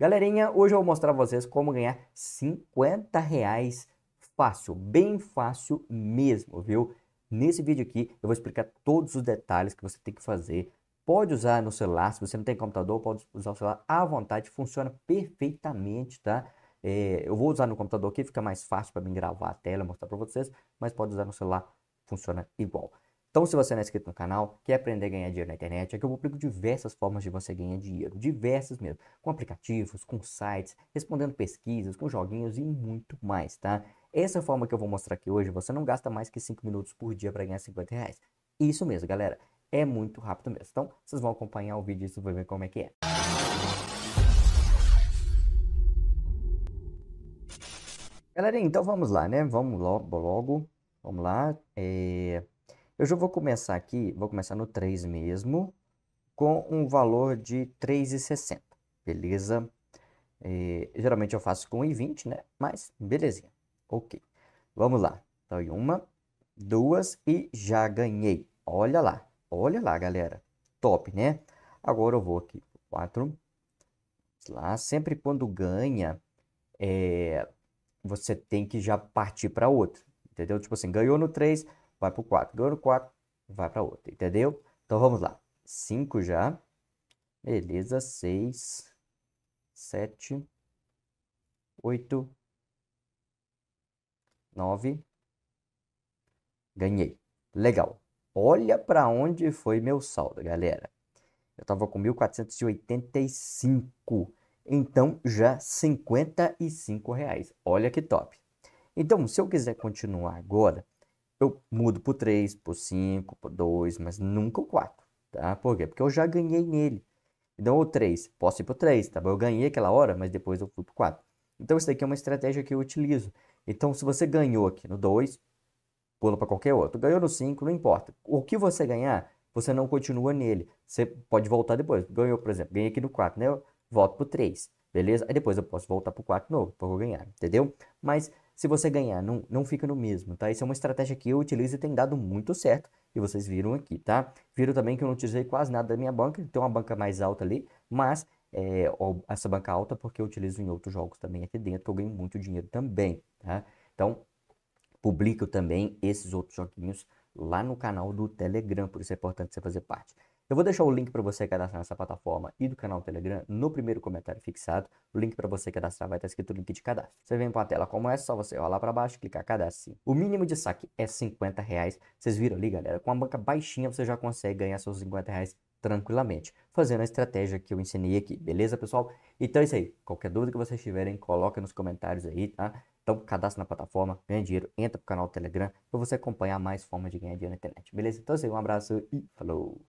Galerinha, hoje eu vou mostrar a vocês como ganhar 50 reais fácil, bem fácil mesmo, viu? Nesse vídeo aqui eu vou explicar todos os detalhes que você tem que fazer. Pode usar no celular, se você não tem computador, pode usar o celular à vontade, funciona perfeitamente, tá? É, eu vou usar no computador aqui, fica mais fácil para mim gravar a tela, mostrar para vocês, mas pode usar no celular, funciona igual. Então, se você não é inscrito no canal, quer aprender a ganhar dinheiro na internet, aqui eu publico diversas formas de você ganhar dinheiro, diversas mesmo, com aplicativos, com sites, respondendo pesquisas, com joguinhos e muito mais, tá? Essa forma que eu vou mostrar aqui hoje, você não gasta mais que 5 minutos por dia para ganhar 50 reais. Isso mesmo, galera. É muito rápido mesmo. Então, vocês vão acompanhar o vídeo e vocês vão ver como é que é. Galera, então vamos lá, né? Vamos logo. logo vamos lá. É... Eu já vou começar aqui, vou começar no 3 mesmo, com um valor de 3,60, beleza? E, é, geralmente eu faço com 1,20, né? Mas belezinha, ok. Vamos lá. Então, em uma, duas e já ganhei. Olha lá, olha lá, galera. Top, né? Agora eu vou aqui, 4. Lá, sempre quando ganha, é, você tem que já partir para outro, entendeu? Tipo assim, ganhou no 3, vai para o 4. Ganhou 4, vai para outro. entendeu? Então vamos lá. 5 já. Beleza, 6, 7, 8, 9. Ganhei. Legal. Olha para onde foi meu saldo, galera. Eu estava com 1.485. Então, já 55 reais. Olha que top. Então, se eu quiser continuar agora, eu mudo para o 3, para o 5, para o 2, mas nunca o 4, tá? Por quê? Porque eu já ganhei nele. Então, o 3, posso ir para o 3, tá bom? Eu ganhei aquela hora, mas depois eu fui para o 4. Então, isso daqui é uma estratégia que eu utilizo. Então, se você ganhou aqui no 2, pula para qualquer outro. Ganhou no 5, não importa. O que você ganhar, você não continua nele. Você pode voltar depois. Ganhou, por exemplo, ganhei aqui no 4, né? Eu volto para o 3, beleza? Aí depois eu posso voltar para o 4 novo, para eu ganhar, entendeu? Mas se você ganhar, não, não fica no mesmo, tá? Isso é uma estratégia que eu utilizo e tem dado muito certo, e vocês viram aqui, tá? Viram também que eu não utilizei quase nada da minha banca, tem uma banca mais alta ali, mas é, essa banca alta porque eu utilizo em outros jogos também aqui dentro, que eu ganho muito dinheiro também, tá? Então, publico também esses outros joguinhos lá no canal do Telegram, por isso é importante você fazer parte. Eu vou deixar o link para você cadastrar nessa plataforma e do canal Telegram no primeiro comentário fixado. O link para você cadastrar vai estar tá escrito link de cadastro. Você vem para uma tela como essa, só você rolar lá para baixo, clicar cadastro. O mínimo de saque é 50 reais. Vocês viram ali, galera? Com a banca baixinha você já consegue ganhar seus 50 reais tranquilamente, fazendo a estratégia que eu ensinei aqui, beleza, pessoal? Então é isso aí. Qualquer dúvida que vocês tiverem, coloca nos comentários aí, tá? Então, cadastra na plataforma, ganha dinheiro, entra pro canal Telegram para você acompanhar mais formas de ganhar dinheiro na internet, beleza? Então é isso aí, um abraço e falou!